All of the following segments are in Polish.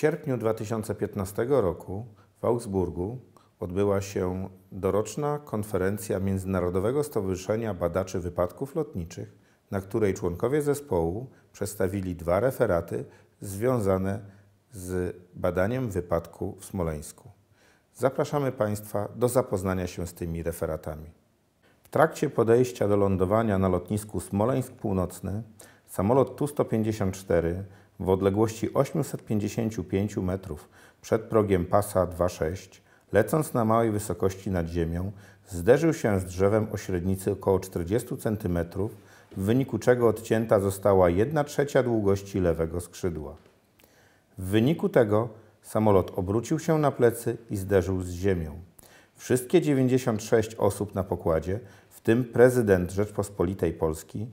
sierpniu 2015 roku w Augsburgu odbyła się doroczna konferencja Międzynarodowego Stowarzyszenia Badaczy Wypadków Lotniczych, na której członkowie zespołu przedstawili dwa referaty związane z badaniem wypadku w Smoleńsku. Zapraszamy Państwa do zapoznania się z tymi referatami. W trakcie podejścia do lądowania na lotnisku Smoleńsk Północny samolot Tu-154 w odległości 855 metrów przed progiem pasa 2.6, lecąc na małej wysokości nad ziemią, zderzył się z drzewem o średnicy około 40 cm, w wyniku czego odcięta została 1 trzecia długości lewego skrzydła. W wyniku tego samolot obrócił się na plecy i zderzył z ziemią. Wszystkie 96 osób na pokładzie, w tym prezydent Rzeczpospolitej Polski,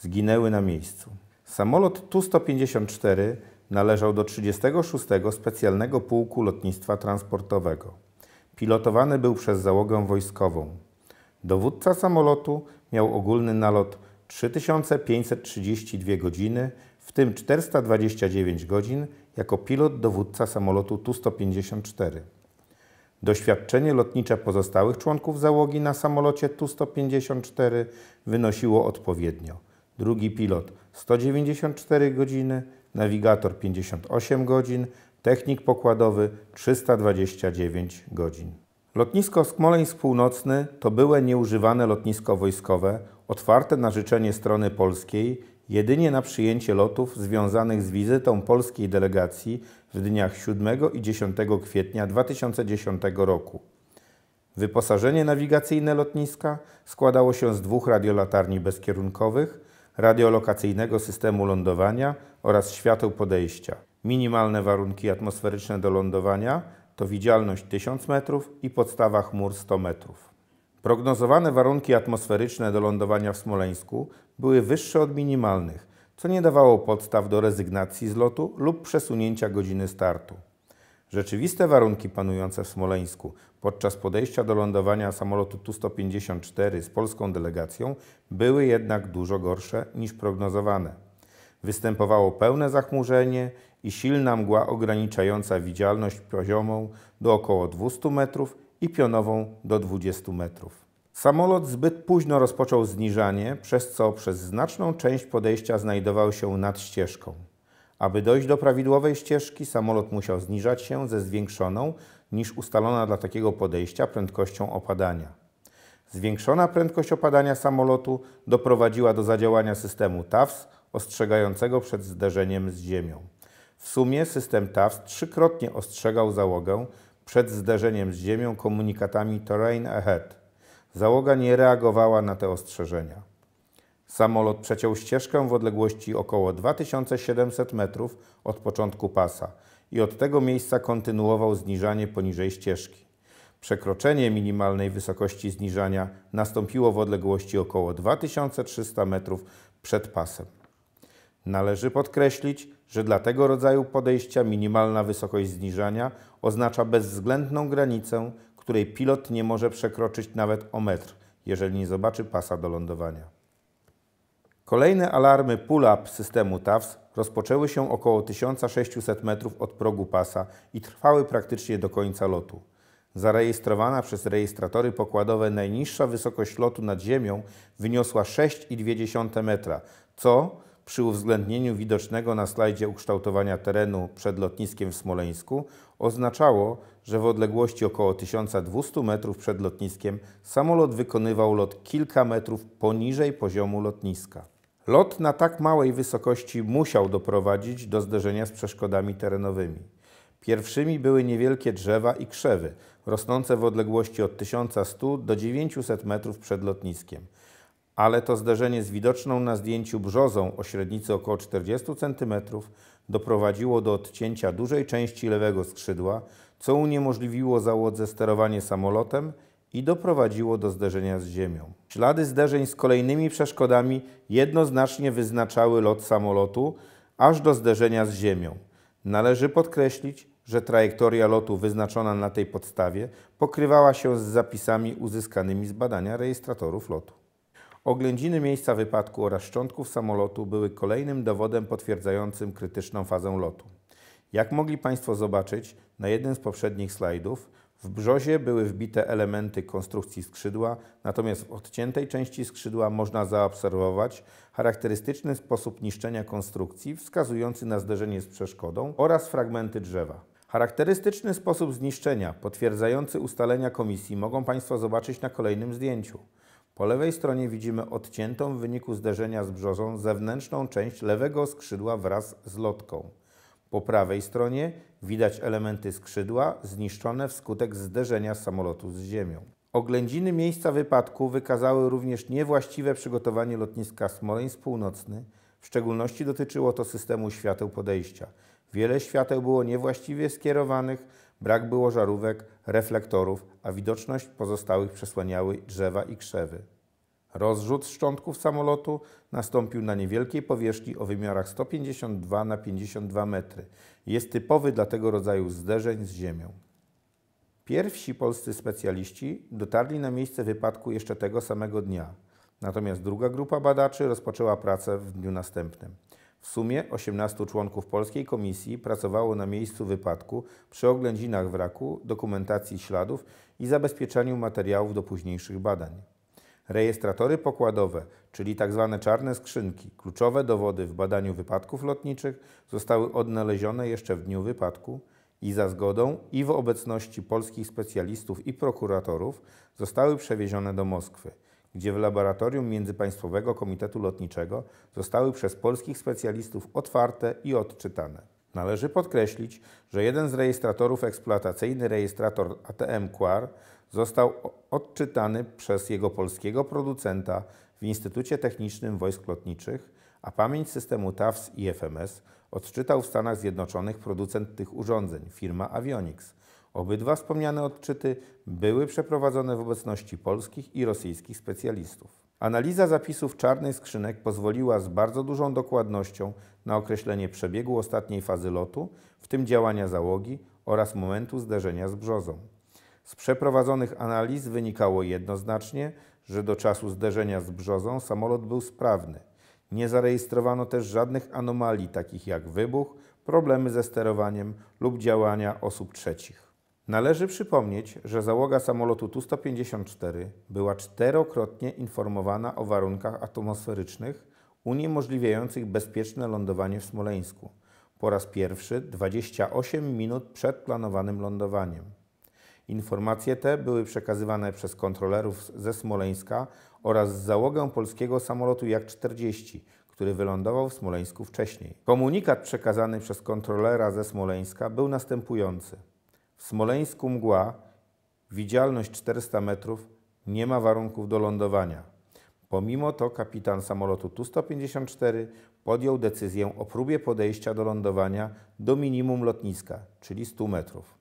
zginęły na miejscu. Samolot Tu-154 należał do 36. Specjalnego Pułku Lotnictwa Transportowego. Pilotowany był przez załogę wojskową. Dowódca samolotu miał ogólny nalot 3532 godziny, w tym 429 godzin jako pilot dowódca samolotu Tu-154. Doświadczenie lotnicze pozostałych członków załogi na samolocie Tu-154 wynosiło odpowiednio drugi pilot 194 godziny, nawigator 58 godzin, technik pokładowy 329 godzin. Lotnisko skmoleńsk Północny to byłe nieużywane lotnisko wojskowe, otwarte na życzenie strony polskiej jedynie na przyjęcie lotów związanych z wizytą polskiej delegacji w dniach 7 i 10 kwietnia 2010 roku. Wyposażenie nawigacyjne lotniska składało się z dwóch radiolatarni bezkierunkowych, radiolokacyjnego systemu lądowania oraz świateł podejścia. Minimalne warunki atmosferyczne do lądowania to widzialność 1000 metrów i podstawa chmur 100 metrów. Prognozowane warunki atmosferyczne do lądowania w Smoleńsku były wyższe od minimalnych, co nie dawało podstaw do rezygnacji z lotu lub przesunięcia godziny startu. Rzeczywiste warunki panujące w Smoleńsku podczas podejścia do lądowania samolotu Tu-154 z polską delegacją były jednak dużo gorsze niż prognozowane. Występowało pełne zachmurzenie i silna mgła ograniczająca widzialność poziomą do około 200 metrów i pionową do 20 metrów. Samolot zbyt późno rozpoczął zniżanie, przez co przez znaczną część podejścia znajdował się nad ścieżką. Aby dojść do prawidłowej ścieżki, samolot musiał zniżać się ze zwiększoną niż ustalona dla takiego podejścia prędkością opadania. Zwiększona prędkość opadania samolotu doprowadziła do zadziałania systemu TAWS ostrzegającego przed zderzeniem z ziemią. W sumie system TAWS trzykrotnie ostrzegał załogę przed zderzeniem z ziemią komunikatami Terrain Ahead. Załoga nie reagowała na te ostrzeżenia. Samolot przeciął ścieżkę w odległości około 2700 metrów od początku pasa i od tego miejsca kontynuował zniżanie poniżej ścieżki. Przekroczenie minimalnej wysokości zniżania nastąpiło w odległości około 2300 metrów przed pasem. Należy podkreślić, że dla tego rodzaju podejścia minimalna wysokość zniżania oznacza bezwzględną granicę, której pilot nie może przekroczyć nawet o metr, jeżeli nie zobaczy pasa do lądowania. Kolejne alarmy pull-up systemu TAWS rozpoczęły się około 1600 metrów od progu pasa i trwały praktycznie do końca lotu. Zarejestrowana przez rejestratory pokładowe najniższa wysokość lotu nad ziemią wyniosła 6,2 metra, co przy uwzględnieniu widocznego na slajdzie ukształtowania terenu przed lotniskiem w Smoleńsku oznaczało, że w odległości około 1200 metrów przed lotniskiem samolot wykonywał lot kilka metrów poniżej poziomu lotniska. Lot na tak małej wysokości musiał doprowadzić do zderzenia z przeszkodami terenowymi. Pierwszymi były niewielkie drzewa i krzewy, rosnące w odległości od 1100 do 900 metrów przed lotniskiem. Ale to zderzenie z widoczną na zdjęciu brzozą o średnicy około 40 cm doprowadziło do odcięcia dużej części lewego skrzydła, co uniemożliwiło załodze sterowanie samolotem – i doprowadziło do zderzenia z ziemią. Ślady zderzeń z kolejnymi przeszkodami jednoznacznie wyznaczały lot samolotu aż do zderzenia z ziemią. Należy podkreślić, że trajektoria lotu wyznaczona na tej podstawie pokrywała się z zapisami uzyskanymi z badania rejestratorów lotu. Oględziny miejsca wypadku oraz szczątków samolotu były kolejnym dowodem potwierdzającym krytyczną fazę lotu. Jak mogli Państwo zobaczyć na jednym z poprzednich slajdów, w brzozie były wbite elementy konstrukcji skrzydła, natomiast w odciętej części skrzydła można zaobserwować charakterystyczny sposób niszczenia konstrukcji wskazujący na zderzenie z przeszkodą oraz fragmenty drzewa. Charakterystyczny sposób zniszczenia potwierdzający ustalenia komisji mogą Państwo zobaczyć na kolejnym zdjęciu. Po lewej stronie widzimy odciętą w wyniku zderzenia z brzozą zewnętrzną część lewego skrzydła wraz z lotką. Po prawej stronie widać elementy skrzydła zniszczone wskutek zderzenia samolotu z ziemią. Oględziny miejsca wypadku wykazały również niewłaściwe przygotowanie lotniska Smoleńsk Północny, w szczególności dotyczyło to systemu świateł podejścia. Wiele świateł było niewłaściwie skierowanych, brak było żarówek, reflektorów, a widoczność pozostałych przesłaniały drzewa i krzewy. Rozrzut szczątków samolotu nastąpił na niewielkiej powierzchni o wymiarach 152 na 52 metry. Jest typowy dla tego rodzaju zderzeń z ziemią. Pierwsi polscy specjaliści dotarli na miejsce wypadku jeszcze tego samego dnia. Natomiast druga grupa badaczy rozpoczęła pracę w dniu następnym. W sumie 18 członków polskiej komisji pracowało na miejscu wypadku przy oględzinach wraku, dokumentacji śladów i zabezpieczaniu materiałów do późniejszych badań. Rejestratory pokładowe, czyli tzw. Tak czarne skrzynki, kluczowe dowody w badaniu wypadków lotniczych, zostały odnalezione jeszcze w dniu wypadku i za zgodą i w obecności polskich specjalistów i prokuratorów zostały przewiezione do Moskwy, gdzie w laboratorium Międzypaństwowego Komitetu Lotniczego zostały przez polskich specjalistów otwarte i odczytane. Należy podkreślić, że jeden z rejestratorów eksploatacyjny, rejestrator ATM QAR, został odczytany przez jego polskiego producenta w Instytucie Technicznym Wojsk Lotniczych, a pamięć systemu TAFS i FMS odczytał w Stanach Zjednoczonych producent tych urządzeń, firma Avionics. Obydwa wspomniane odczyty były przeprowadzone w obecności polskich i rosyjskich specjalistów. Analiza zapisów czarnej skrzynek pozwoliła z bardzo dużą dokładnością na określenie przebiegu ostatniej fazy lotu, w tym działania załogi oraz momentu zderzenia z brzozą. Z przeprowadzonych analiz wynikało jednoznacznie, że do czasu zderzenia z brzozą samolot był sprawny. Nie zarejestrowano też żadnych anomalii, takich jak wybuch, problemy ze sterowaniem lub działania osób trzecich. Należy przypomnieć, że załoga samolotu Tu-154 była czterokrotnie informowana o warunkach atmosferycznych uniemożliwiających bezpieczne lądowanie w Smoleńsku. Po raz pierwszy 28 minut przed planowanym lądowaniem. Informacje te były przekazywane przez kontrolerów ze Smoleńska oraz załogę polskiego samolotu Jak-40, który wylądował w Smoleńsku wcześniej. Komunikat przekazany przez kontrolera ze Smoleńska był następujący. W Smoleńsku mgła, widzialność 400 metrów, nie ma warunków do lądowania. Pomimo to kapitan samolotu Tu-154 podjął decyzję o próbie podejścia do lądowania do minimum lotniska, czyli 100 metrów.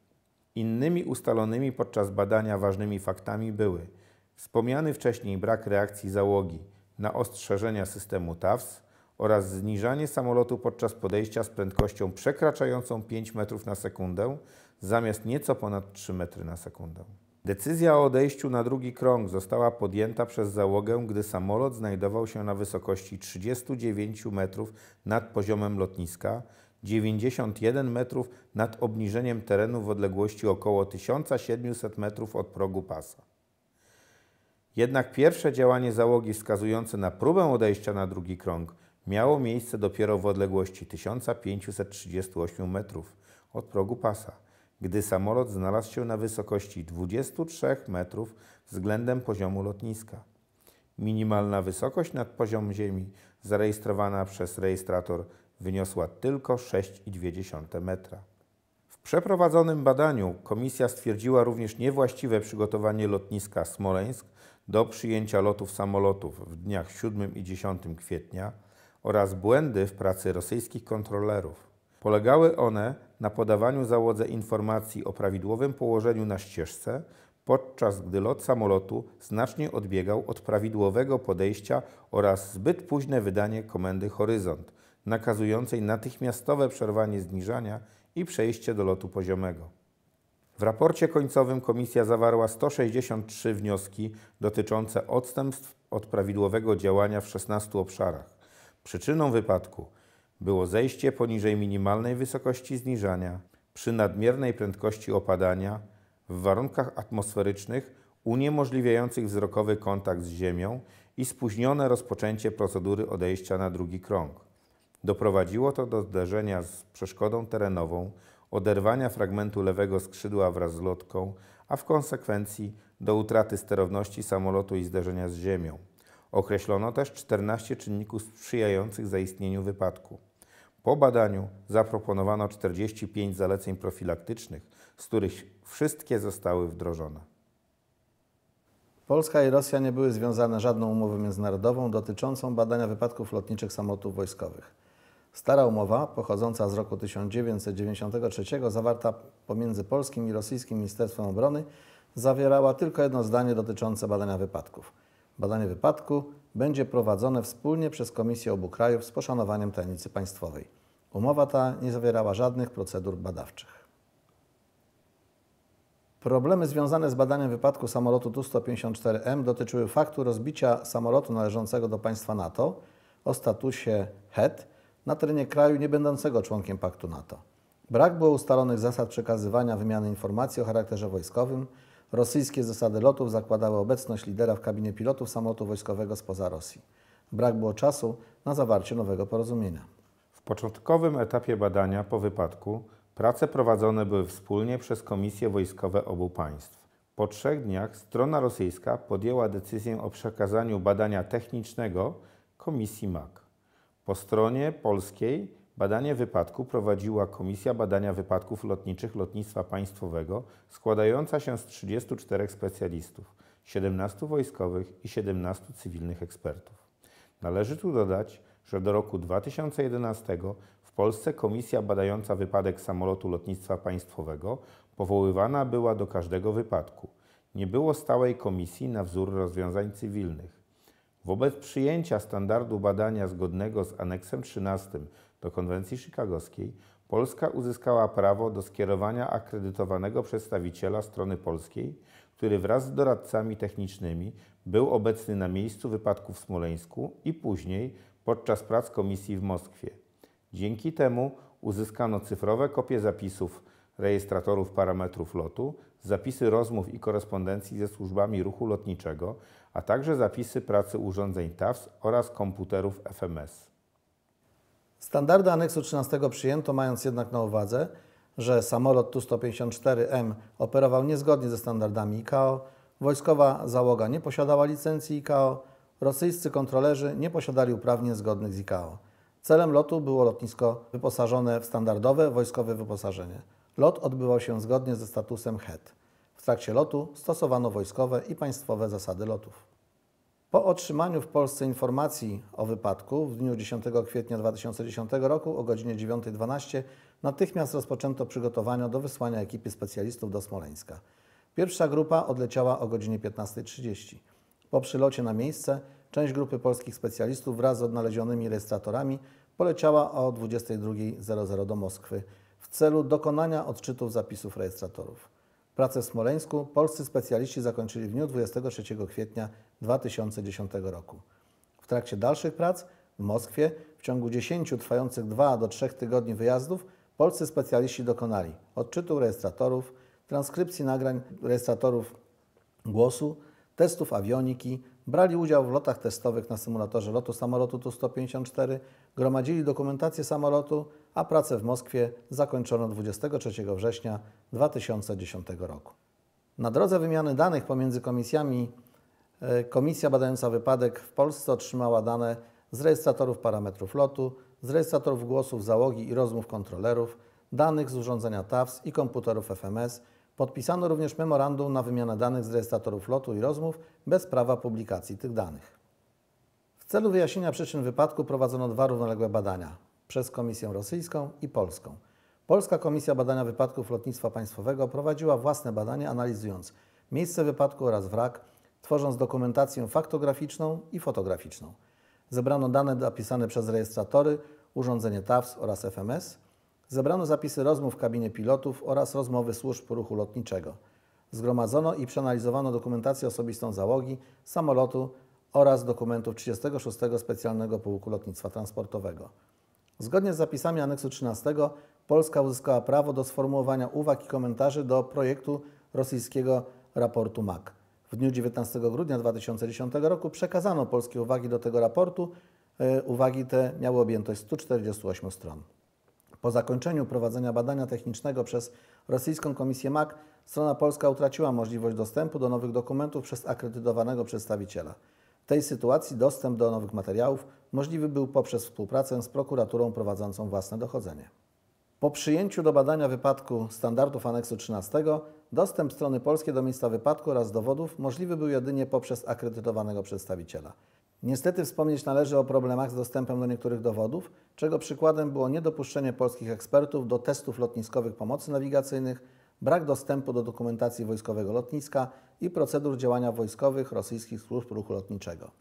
Innymi ustalonymi podczas badania ważnymi faktami były wspomniany wcześniej brak reakcji załogi na ostrzeżenia systemu TAWS oraz zniżanie samolotu podczas podejścia z prędkością przekraczającą 5 metrów na sekundę zamiast nieco ponad 3 metry na sekundę. Decyzja o odejściu na drugi krąg została podjęta przez załogę, gdy samolot znajdował się na wysokości 39 metrów nad poziomem lotniska, 91 metrów nad obniżeniem terenu w odległości około 1700 metrów od progu pasa. Jednak pierwsze działanie załogi wskazujące na próbę odejścia na drugi krąg miało miejsce dopiero w odległości 1538 metrów od progu pasa gdy samolot znalazł się na wysokości 23 metrów względem poziomu lotniska. Minimalna wysokość nad poziom ziemi zarejestrowana przez rejestrator wyniosła tylko 6,2 metra. W przeprowadzonym badaniu komisja stwierdziła również niewłaściwe przygotowanie lotniska Smoleńsk do przyjęcia lotów samolotów w dniach 7 i 10 kwietnia oraz błędy w pracy rosyjskich kontrolerów. Polegały one na podawaniu załodze informacji o prawidłowym położeniu na ścieżce, podczas gdy lot samolotu znacznie odbiegał od prawidłowego podejścia oraz zbyt późne wydanie komendy horyzont, nakazującej natychmiastowe przerwanie zniżania i przejście do lotu poziomego. W raporcie końcowym komisja zawarła 163 wnioski dotyczące odstępstw od prawidłowego działania w 16 obszarach. Przyczyną wypadku – było zejście poniżej minimalnej wysokości zniżania przy nadmiernej prędkości opadania w warunkach atmosferycznych uniemożliwiających wzrokowy kontakt z Ziemią i spóźnione rozpoczęcie procedury odejścia na drugi krąg. Doprowadziło to do zderzenia z przeszkodą terenową, oderwania fragmentu lewego skrzydła wraz z lotką, a w konsekwencji do utraty sterowności samolotu i zderzenia z ziemią. Określono też 14 czynników sprzyjających zaistnieniu wypadku. Po badaniu zaproponowano 45 zaleceń profilaktycznych, z których wszystkie zostały wdrożone. Polska i Rosja nie były związane żadną umową międzynarodową dotyczącą badania wypadków lotniczych samolotów wojskowych. Stara umowa, pochodząca z roku 1993, zawarta pomiędzy polskim i rosyjskim Ministerstwem Obrony, zawierała tylko jedno zdanie dotyczące badania wypadków. Badanie wypadku będzie prowadzone wspólnie przez Komisję obu krajów z poszanowaniem tajemnicy państwowej. Umowa ta nie zawierała żadnych procedur badawczych. Problemy związane z badaniem wypadku samolotu Tu-154M dotyczyły faktu rozbicia samolotu należącego do państwa NATO o statusie HET na terenie kraju nie będącego członkiem paktu NATO. Brak było ustalonych zasad przekazywania wymiany informacji o charakterze wojskowym, Rosyjskie zasady lotów zakładały obecność lidera w kabinie pilotów samolotu wojskowego spoza Rosji. Brak było czasu na zawarcie nowego porozumienia. W początkowym etapie badania po wypadku prace prowadzone były wspólnie przez komisje wojskowe obu państw. Po trzech dniach strona rosyjska podjęła decyzję o przekazaniu badania technicznego Komisji MAK. Po stronie polskiej Badanie wypadku prowadziła Komisja Badania Wypadków Lotniczych Lotnictwa Państwowego składająca się z 34 specjalistów, 17 wojskowych i 17 cywilnych ekspertów. Należy tu dodać, że do roku 2011 w Polsce komisja badająca wypadek samolotu lotnictwa państwowego powoływana była do każdego wypadku. Nie było stałej komisji na wzór rozwiązań cywilnych. Wobec przyjęcia standardu badania zgodnego z aneksem 13 do konwencji chicagowskiej, Polska uzyskała prawo do skierowania akredytowanego przedstawiciela strony polskiej, który wraz z doradcami technicznymi był obecny na miejscu wypadku w Smoleńsku i później podczas prac komisji w Moskwie. Dzięki temu uzyskano cyfrowe kopie zapisów rejestratorów parametrów lotu, zapisy rozmów i korespondencji ze służbami ruchu lotniczego, a także zapisy pracy urządzeń TAWS oraz komputerów FMS. Standardy aneksu 13 przyjęto mając jednak na uwadze, że samolot Tu-154M operował niezgodnie ze standardami ICAO, wojskowa załoga nie posiadała licencji ICAO, rosyjscy kontrolerzy nie posiadali uprawnień zgodnych z ICAO. Celem lotu było lotnisko wyposażone w standardowe wojskowe wyposażenie. Lot odbywał się zgodnie ze statusem HET. W trakcie lotu stosowano wojskowe i państwowe zasady lotów. Po otrzymaniu w Polsce informacji o wypadku w dniu 10 kwietnia 2010 roku o godzinie 9.12 natychmiast rozpoczęto przygotowania do wysłania ekipy specjalistów do Smoleńska. Pierwsza grupa odleciała o godzinie 15.30. Po przylocie na miejsce część grupy polskich specjalistów wraz z odnalezionymi rejestratorami poleciała o 22.00 do Moskwy w celu dokonania odczytów zapisów rejestratorów. Pracę w Smoleńsku polscy specjaliści zakończyli w dniu 23 kwietnia 2010 roku. W trakcie dalszych prac w Moskwie w ciągu 10 trwających 2 do 3 tygodni wyjazdów polscy specjaliści dokonali odczytu rejestratorów, transkrypcji nagrań rejestratorów głosu, testów awioniki, brali udział w lotach testowych na symulatorze lotu samolotu Tu-154, gromadzili dokumentację samolotu, a pracę w Moskwie zakończono 23 września 2010 roku. Na drodze wymiany danych pomiędzy komisjami E, Komisja badająca wypadek w Polsce otrzymała dane z rejestratorów parametrów lotu, z rejestratorów głosów załogi i rozmów kontrolerów, danych z urządzenia TAWS i komputerów FMS. Podpisano również memorandum na wymianę danych z rejestratorów lotu i rozmów bez prawa publikacji tych danych. W celu wyjaśnienia przyczyn wypadku prowadzono dwa równoległe badania przez Komisję Rosyjską i Polską. Polska Komisja Badania Wypadków Lotnictwa Państwowego prowadziła własne badanie analizując miejsce wypadku oraz wrak, tworząc dokumentację faktograficzną i fotograficzną. Zebrano dane zapisane przez rejestratory, urządzenie TAWS oraz FMS. Zebrano zapisy rozmów w kabinie pilotów oraz rozmowy służb ruchu lotniczego. Zgromadzono i przeanalizowano dokumentację osobistą załogi, samolotu oraz dokumentów 36 Specjalnego Pułku Lotnictwa Transportowego. Zgodnie z zapisami aneksu 13 Polska uzyskała prawo do sformułowania uwag i komentarzy do projektu rosyjskiego raportu MAK. W dniu 19 grudnia 2010 roku przekazano polskie uwagi do tego raportu. E, uwagi te miały objętość 148 stron. Po zakończeniu prowadzenia badania technicznego przez rosyjską komisję MAK, strona polska utraciła możliwość dostępu do nowych dokumentów przez akredytowanego przedstawiciela. W tej sytuacji dostęp do nowych materiałów możliwy był poprzez współpracę z prokuraturą prowadzącą własne dochodzenie. Po przyjęciu do badania wypadku standardów aneksu 13 dostęp strony polskiej do miejsca wypadku oraz dowodów możliwy był jedynie poprzez akredytowanego przedstawiciela. Niestety wspomnieć należy o problemach z dostępem do niektórych dowodów, czego przykładem było niedopuszczenie polskich ekspertów do testów lotniskowych pomocy nawigacyjnych, brak dostępu do dokumentacji wojskowego lotniska i procedur działania wojskowych rosyjskich służb ruchu lotniczego.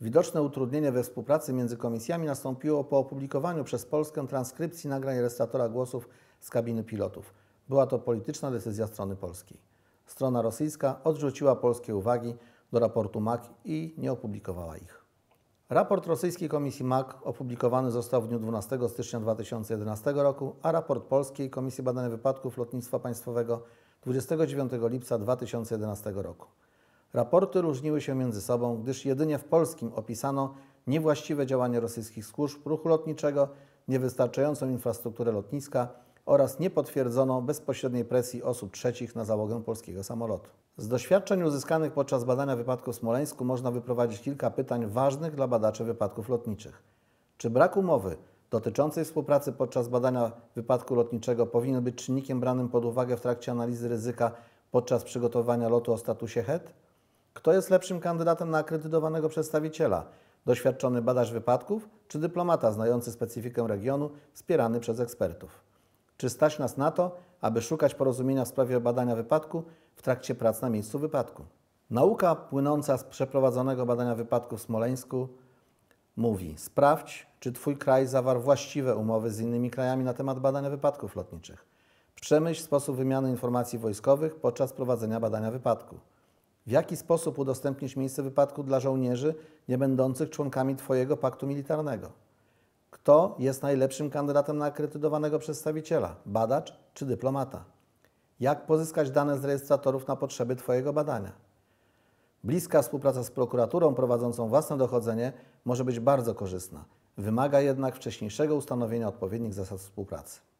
Widoczne utrudnienie we współpracy między komisjami nastąpiło po opublikowaniu przez Polskę transkrypcji nagrań rejestratora głosów z kabiny pilotów. Była to polityczna decyzja strony polskiej. Strona rosyjska odrzuciła polskie uwagi do raportu MAC i nie opublikowała ich. Raport rosyjskiej komisji MAC opublikowany został w dniu 12 stycznia 2011 roku, a raport polskiej Komisji Badania Wypadków Lotnictwa Państwowego 29 lipca 2011 roku. Raporty różniły się między sobą, gdyż jedynie w polskim opisano niewłaściwe działanie rosyjskich służb ruchu lotniczego, niewystarczającą infrastrukturę lotniska oraz niepotwierdzono bezpośredniej presji osób trzecich na załogę polskiego samolotu. Z doświadczeń uzyskanych podczas badania wypadku w Smoleńsku można wyprowadzić kilka pytań ważnych dla badaczy wypadków lotniczych. Czy brak umowy dotyczącej współpracy podczas badania wypadku lotniczego powinien być czynnikiem branym pod uwagę w trakcie analizy ryzyka podczas przygotowania lotu o statusie HET? Kto jest lepszym kandydatem na akredytowanego przedstawiciela? Doświadczony badacz wypadków czy dyplomata znający specyfikę regionu, wspierany przez ekspertów? Czy stać nas na to, aby szukać porozumienia w sprawie badania wypadku w trakcie prac na miejscu wypadku? Nauka płynąca z przeprowadzonego badania wypadku w Smoleńsku mówi: sprawdź, czy Twój kraj zawarł właściwe umowy z innymi krajami na temat badania wypadków lotniczych. Przemyśl sposób wymiany informacji wojskowych podczas prowadzenia badania wypadku w jaki sposób udostępnisz miejsce wypadku dla żołnierzy nie będących członkami Twojego paktu militarnego. Kto jest najlepszym kandydatem na akredytowanego przedstawiciela, badacz czy dyplomata? Jak pozyskać dane z rejestratorów na potrzeby Twojego badania? Bliska współpraca z prokuraturą prowadzącą własne dochodzenie może być bardzo korzystna, wymaga jednak wcześniejszego ustanowienia odpowiednich zasad współpracy.